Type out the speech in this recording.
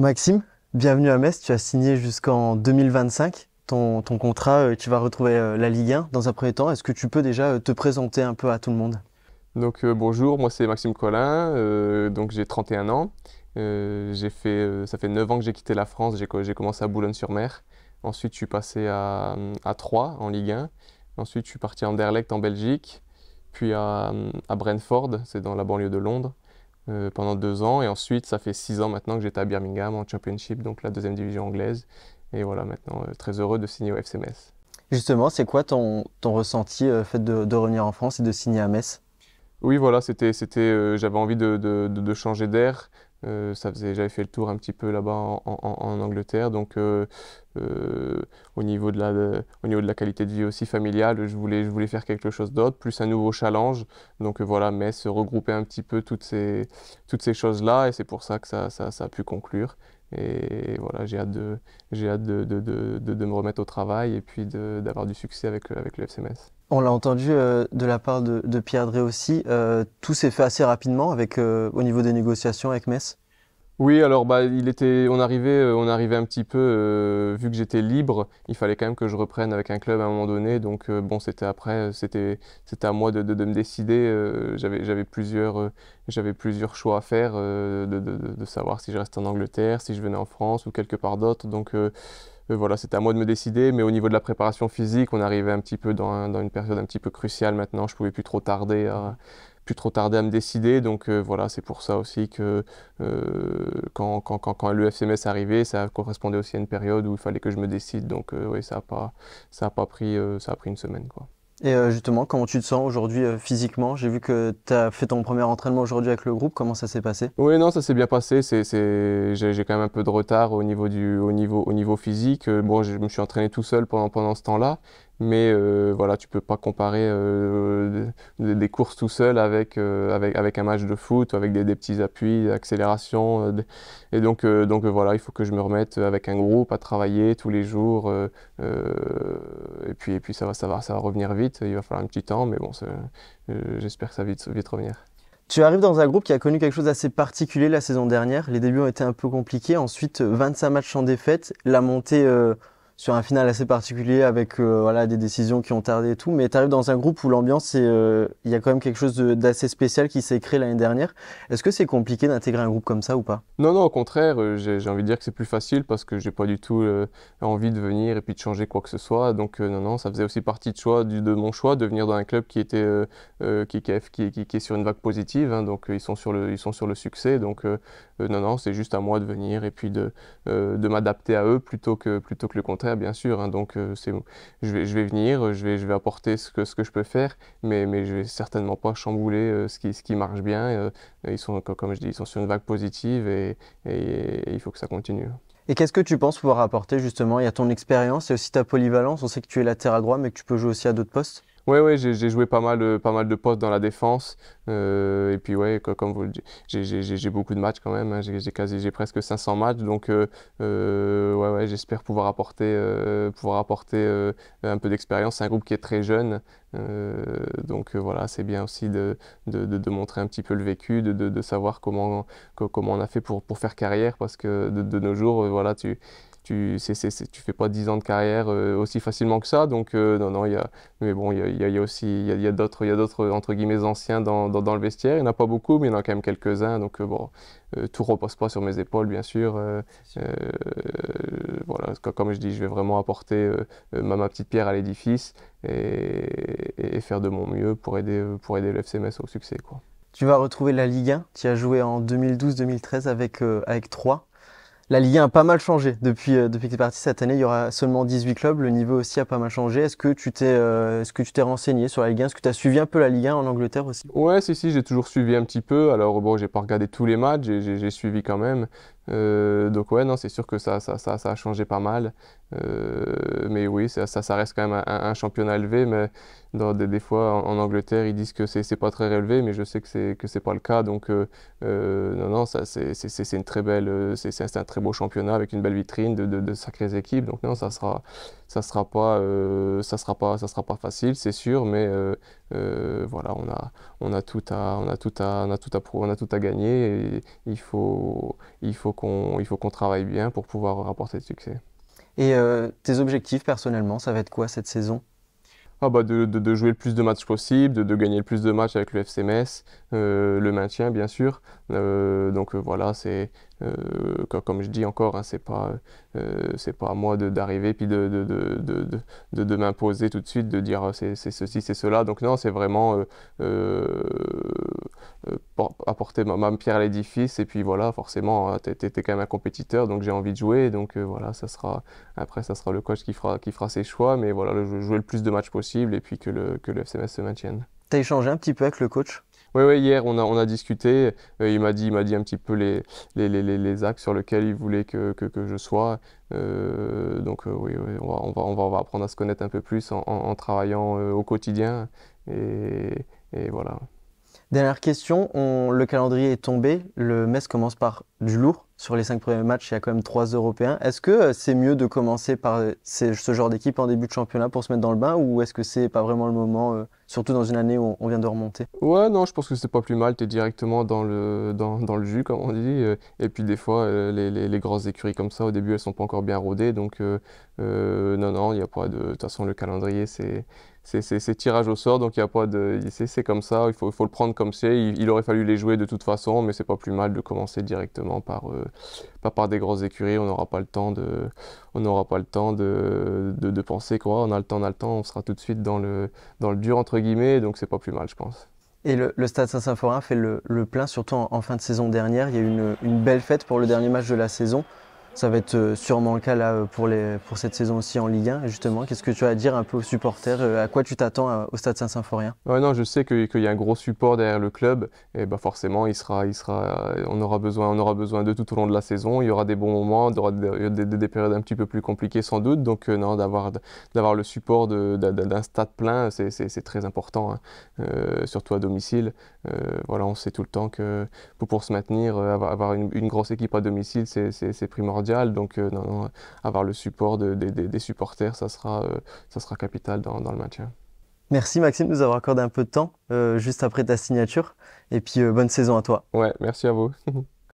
Maxime, bienvenue à Metz. Tu as signé jusqu'en 2025 ton, contrat contrat tu vas retrouver euh, la Ligue 1 dans un premier temps. Est-ce que tu peux déjà euh, te présenter un peu à tout le monde donc euh, bonjour, moi c'est Maxime Collin, donc j'ai 31 ans. fait, ça fait 9 ans que j'ai quitté la France, j'ai commencé à Boulogne-sur-Mer. Ensuite je suis passé à, Troyes en Ligue 1. Ensuite je suis parti à Anderlecht en Belgique, puis à Brentford, c'est dans la banlieue de Londres. Euh, pendant deux ans. Et ensuite, ça fait six ans maintenant que j'étais à Birmingham en Championship, donc la deuxième division anglaise. Et voilà, maintenant, euh, très heureux de signer au FC Metz. Justement, c'est quoi ton, ton ressenti, euh, fait de, revenir en France et de signer à Metz oui, voilà, c'était, euh, j'avais envie de, changer d'air. Euh, ça faisait, j'avais fait le tour un petit peu là-bas en, Angleterre, donc euh, au, niveau de la, qualité de vie aussi familiale, je voulais, faire quelque chose d'autre, plus un nouveau challenge. Donc voilà, mais se regrouper un petit peu toutes ces, choses-là, et c'est pour ça que ça, a pu conclure. Et voilà, j'ai hâte, de, me remettre au travail et puis d'avoir du succès avec, avec le FCMS. On l'a entendu euh, de la part de, Pierre Dré aussi. Euh, tout s'est fait assez rapidement avec, euh, au niveau des négociations avec Metz. Oui, alors bah, il était, on arrivait, on arrivait un petit peu. vu que j'étais libre, il fallait quand même que je reprenne avec un club à un moment donné. Donc bon, c'était après, c'était, à moi de, me décider. j'avais, j'avais plusieurs, j'avais plusieurs choix à faire, de, savoir si je restais en Angleterre, si je venais en France ou quelque part d'autre. Donc euh, voilà, c'était à moi de me décider, mais au niveau de la préparation physique, on arrivait un petit peu dans, une période un petit peu cruciale maintenant. Je pouvais plus trop tarder à, plus trop tarder à me décider. Donc euh, voilà, c'est pour ça aussi que euh, quand, quand, quand, est ça correspondait aussi à une période où il fallait que je me décide. Donc oui, ça n'a pas, pris, ça a pris une semaine. Quoi. Et euh, justement, comment tu te sens aujourd'hui euh, physiquement J'ai vu que tu as fait ton premier entraînement aujourd'hui avec le groupe. Comment ça s'est passé Oui, non, ça s'est bien passé. C'est, J'ai quand même un peu de retard au niveau, du, au niveau, au niveau physique. Euh, bon, je me suis entraîné tout seul pendant, pendant ce temps-là mais euh, voilà, tu peux pas comparer euh, des, courses tout seul avec, euh, avec, avec, un match de foot, avec des, petits appuis, accélération. Euh, et donc, donc voilà, il faut que je me remette avec un groupe à travailler tous les jours. et puis, et puis ça, va, ça, va, ça va revenir vite, il va falloir un petit temps, mais bon, j'espère que ça va vite, vite revenir. Tu arrives dans un groupe qui a connu quelque chose d'assez particulier la saison dernière. Les débuts ont été un peu compliqués. Ensuite, 25 matchs en défaite. La montée sur un final assez particulier avec euh, voilà, des décisions qui ont tardé et tout. Mais tu arrives dans un groupe où l'ambiance, euh, il y a quand même quelque chose d'assez spécial qui s'est créé l'année dernière. Est-ce que c'est compliqué d'intégrer un groupe comme ça ou pas Non, non, au contraire, euh, j'ai envie de dire que c'est plus facile parce que j'ai pas du tout envie de venir et puis de changer quoi que ce soit. Donc, non, non, ça faisait aussi partie de, choix, de mon choix de venir dans un club qui, était, qui, qui, qui, qui, est sur une vague positive. Hein. donc, ils, sont sur le, ils sont sur le succès. Donc, non, non, c'est juste à moi de venir et puis de, de m'adapter à eux plutôt que, plutôt que le contraire bien sûr. Hein, donc, euh, c'est je vais, je vais venir, euh, je vais, je vais apporter ce que, ce que je peux faire, mais, mais je vais certainement pas chambouler euh, ce, qui, ce qui marche bien. ils sont, comme je dis, ils sont sur une vague positive et, il faut que ça continue. Et qu'est-ce que tu penses pouvoir apporter justement Il y a ton expérience et aussi ta polyvalence. On sait que tu es latéral droit, mais que tu peux jouer aussi à d'autres postes. Oui, j'ai joué pas mal, euh, pas mal de postes dans la défense. Euh, et puis, ouais, comme vous le dites, j'ai beaucoup de matchs quand même. Hein, j'ai presque 500 matchs. Donc, euh, ouais, j'espère pouvoir apporter, pouvoir apporter un peu d'expérience. C'est un groupe qui est très jeune. donc, voilà, c'est bien aussi de, montrer un petit peu le vécu, de, savoir comment, comment on a fait pour, pour faire carrière. Parce que de, nos jours, voilà, tu tu tu fais pas 10 ans de carrière euh, aussi facilement que ça. Donc, euh, non, non, il y a, mais bon, il y a, aussi, il y a, d'autres, il y d'autres, entre guillemets, anciens dans, le vestiaire. Il n'y en a pas beaucoup, mais il y en a quand même quelques-uns. Donc, euh, bon, tout repose pas sur mes épaules, bien sûr. voilà, comme je dis, je vais vraiment apporter ma, petite pierre à l'édifice et, faire de mon mieux pour aider, pour aider le FCMS au succès, quoi. Tu vas retrouver la Ligue 1. Tu as joué en 2012-2013 avec, avec la Ligue 1 a pas mal changé depuis, euh, que tu es parti cette année. Il y aura seulement 18 clubs. Le niveau aussi a pas mal changé. Est-ce que tu t'es euh, est-ce que tu t'es renseigné sur la Ligue 1 Est-ce que tu as suivi un peu la Ligue 1 en Angleterre aussi Ouais, si, si, j'ai toujours suivi un petit peu. Alors, bon, j'ai pas regardé tous les matchs, j'ai suivi quand même. Euh, donc ouais, non, c'est sûr que ça, ça, a changé pas mal. Euh, mais oui, ça, ça, reste quand même un, championnat élevé. Mais dans des, des, fois, en, Angleterre, ils disent que c'est pas très élevé mais je sais que c'est que c'est pas le cas. Donc euh, non, non, ça c'est une très belle, c'est un très beau championnat avec une belle vitrine de, de, sacrées équipes. Donc non, ça sera ça sera pas ça sera pas ça sera pas facile, c'est sûr. Mais voilà, on a on a tout à on a tout à on a tout à on a tout à gagner. il faut il faut faut qu'on travaille bien pour pouvoir rapporter de succès. Et euh, tes objectifs personnellement, ça va être quoi cette saison ah bah de, jouer le plus de matchs possible, de, gagner le plus de matchs avec le FC Metz, euh, le maintien bien sûr. Euh, donc voilà, c'est comme, je dis encore, hein, c'est pas c'est pas à moi d'arriver puis de, m'imposer tout de suite, de dire c'est ceci, c'est cela. Donc non, c'est vraiment euh, apporter ma, pierre à l'édifice. Et puis voilà, forcément, euh, tu quand même un compétiteur, donc j'ai envie de jouer. Donc euh, voilà, ça sera, après, ça sera le coach qui fera, qui fera ses choix. Mais voilà, veux jouer le plus de matchs possible et puis que le, que le FCMS se maintienne. Tu as échangé un petit peu avec le coach oui, oui, hier, on a, on a discuté. il m'a dit, il dit un petit peu les, les, les, les axes sur lesquels il voulait que, que, que je sois. donc oui, on, va, on, va, on, va, apprendre à se connaître un peu plus en, en travaillant au quotidien. Et, et voilà. Dernière question, le calendrier est tombé, le Metz commence par du lourd. Sur les cinq premiers matchs, il y a quand même trois Européens. Est-ce que euh, c'est mieux de commencer par euh, ce genre d'équipe en début de championnat pour se mettre dans le bain ou est-ce que c'est pas vraiment le moment, euh, surtout dans une année où on, vient de remonter Ouais, non, je pense que c'est pas plus mal, tu es directement dans le, dans, le jus, comme on dit. Et puis des fois, les, les, grosses écuries comme ça, au début, elles sont pas encore bien rodées. Donc non, non, il n'y a pas de... De toute façon, le calendrier, c'est c'est tirage au sort, donc il y a pas de. C'est comme ça, il faut, le prendre comme c'est. Il, aurait fallu les jouer de toute façon, mais c'est pas plus mal de commencer directement par euh, pas par des grosses écuries. On n'aura pas le temps de, on n'aura pas le temps de, penser quoi. On a le temps, on a le temps. On sera tout de suite dans le dans le dur entre guillemets, donc c'est pas plus mal, je pense. Et le, Stade Saint-Symphorien fait le, plein, surtout en, fin de saison dernière. Il y a eu une belle fête pour le dernier match de la saison. Ça va être euh, sûrement le cas là euh, pour, les, pour cette saison aussi en Ligue 1. Justement, qu'est-ce que tu as à dire un peu aux supporters euh, À quoi tu t'attends au Stade Saint-Symphorien non, Je sais qu'il y a un gros support derrière le club. Et bah forcément, il sera, il sera, on, aura besoin, on aura besoin d'eux tout au long de la saison. Il y aura des bons moments, des, périodes un petit peu plus compliquées sans doute. Donc non, d'avoir le support d'un stade plein, c'est très important, hein. surtout à domicile. voilà, on sait tout le temps que pour, pour se maintenir, avoir une, une grosse équipe à domicile, c'est primordial. Donc, euh, avoir le support des supporters, ça sera, euh, ça sera capital dans, le maintien. Merci Maxime de nous avoir accordé un peu de temps euh, juste après ta signature. Et puis, bonne saison à toi. Ouais, merci à vous.